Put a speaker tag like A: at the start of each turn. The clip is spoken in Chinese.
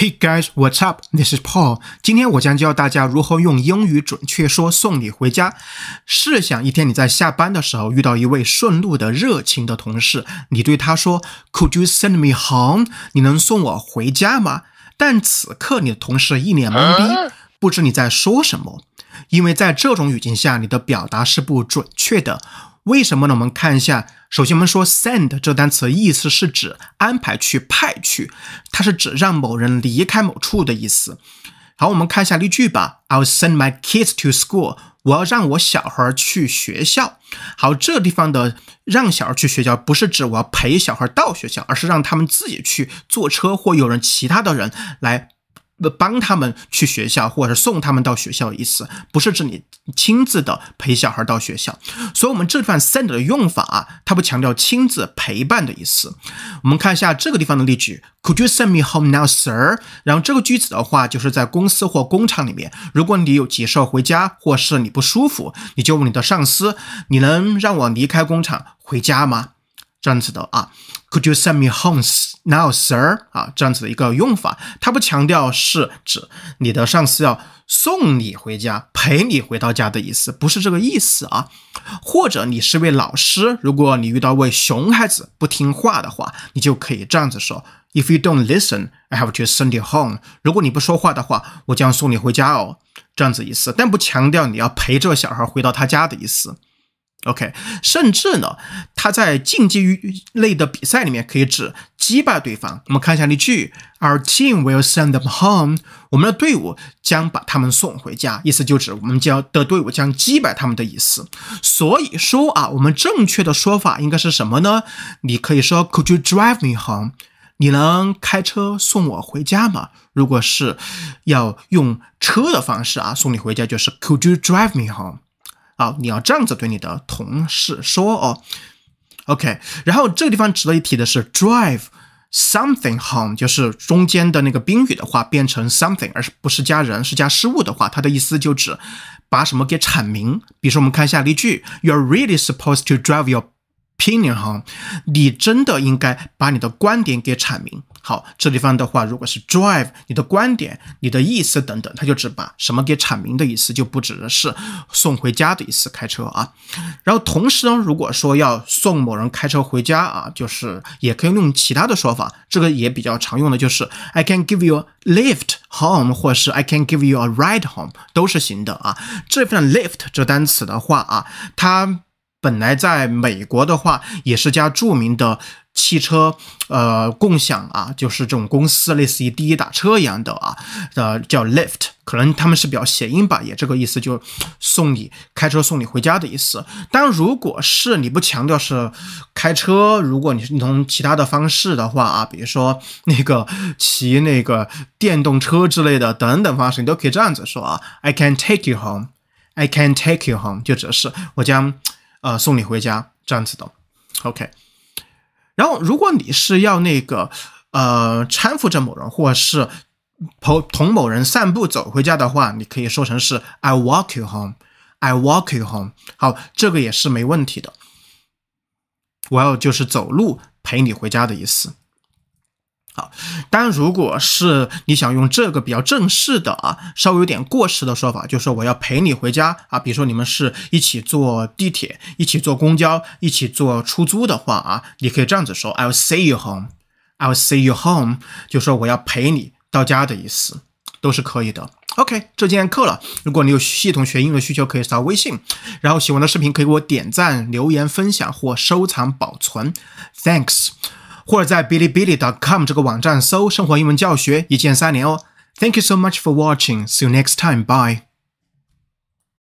A: Hey guys, what's up? This is Paul. 今天我将教大家如何用英语准确说“送你回家”。试想，一天你在下班的时候遇到一位顺路的热情的同事，你对他说：“Could you send me home?” 你能送我回家吗？但此刻你的同事一脸懵逼，不知你在说什么，因为在这种语境下，你的表达是不准确的。为什么呢？我们看一下。首先，我们说 send 这单词意思是指安排去派去，它是指让某人离开某处的意思。好，我们看一下例句吧。I'll send my kids to school。我要让我小孩去学校。好，这地方的让小孩去学校不是指我要陪小孩到学校，而是让他们自己去坐车或有人其他的人来。不帮他们去学校，或者送他们到学校的意思，不是指你亲自的陪小孩到学校。所以，我们这段 send 的用法，啊，它不强调亲自陪伴的意思。我们看一下这个地方的例句：Could you send me home now, sir？然后这个句子的话，就是在公司或工厂里面，如果你有急事回家，或是你不舒服，你就问你的上司，你能让我离开工厂回家吗？这样子的啊，Could you send me home now, sir？啊，这样子的一个用法，它不强调是指你的上司要送你回家，陪你回到家的意思，不是这个意思啊。或者你是位老师，如果你遇到位熊孩子不听话的话，你就可以这样子说：If you don't listen, I have to send you home。如果你不说话的话，我将送你回家哦。这样子意思，但不强调你要陪这个小孩回到他家的意思。OK，甚至呢，他在竞技类的比赛里面可以指击败对方。我们看一下例句，Our team will send them home。我们的队伍将把他们送回家，意思就指我们将的队伍将击败他们的意思。所以说啊，我们正确的说法应该是什么呢？你可以说，Could you drive me home？你能开车送我回家吗？如果是要用车的方式啊，送你回家就是，Could you drive me home？好，你要这样子对你的同事说哦，OK。然后这个地方值得一提的是，drive something home，就是中间的那个宾语的话变成 something，而是不是加人，是加事物的话，它的意思就指把什么给阐明。比如说，我们看一下例句，You're really supposed to drive your opinion home。你真的应该把你的观点给阐明。好，这地方的话，如果是 drive，你的观点、你的意思等等，它就只把什么给阐明的意思，就不指的是送回家的意思，开车啊。然后同时呢，如果说要送某人开车回家啊，就是也可以用其他的说法，这个也比较常用的就是 I can give you a lift home，或是 I can give you a ride home 都是行的啊。这份 lift 这单词的话啊，它。本来在美国的话，也是家著名的汽车呃共享啊，就是这种公司，类似于滴滴打车一样的啊，呃叫 Lift，可能他们是比较谐音吧，也这个意思就送你开车送你回家的意思。但如果是你不强调是开车，如果你是从其他的方式的话啊，比如说 那个骑那个电动车之类的等等方式，你都可以这样子说啊，I can take you home，I can take you home，就只是我将。呃，送你回家这样子的，OK。然后，如果你是要那个呃搀扶着某人，或是同同某人散步走回家的话，你可以说成是 I walk you home，I walk you home。好，这个也是没问题的。我要就是走路陪你回家的意思。啊，但如果是你想用这个比较正式的啊，稍微有点过时的说法，就是说我要陪你回家啊。比如说你们是一起坐地铁、一起坐公交、一起坐出租的话啊，你可以这样子说：I'll see you home，I'll see you home，就说我要陪你到家的意思，都是可以的。OK，这节课了。如果你有系统学英语的需求，可以扫微信。然后喜欢的视频可以给我点赞、留言、分享或收藏保存。Thanks。或者在 Bilibili.com 这个网站搜“生活英文教学”，一键三连哦。Thank you so much for watching. See you next time. Bye.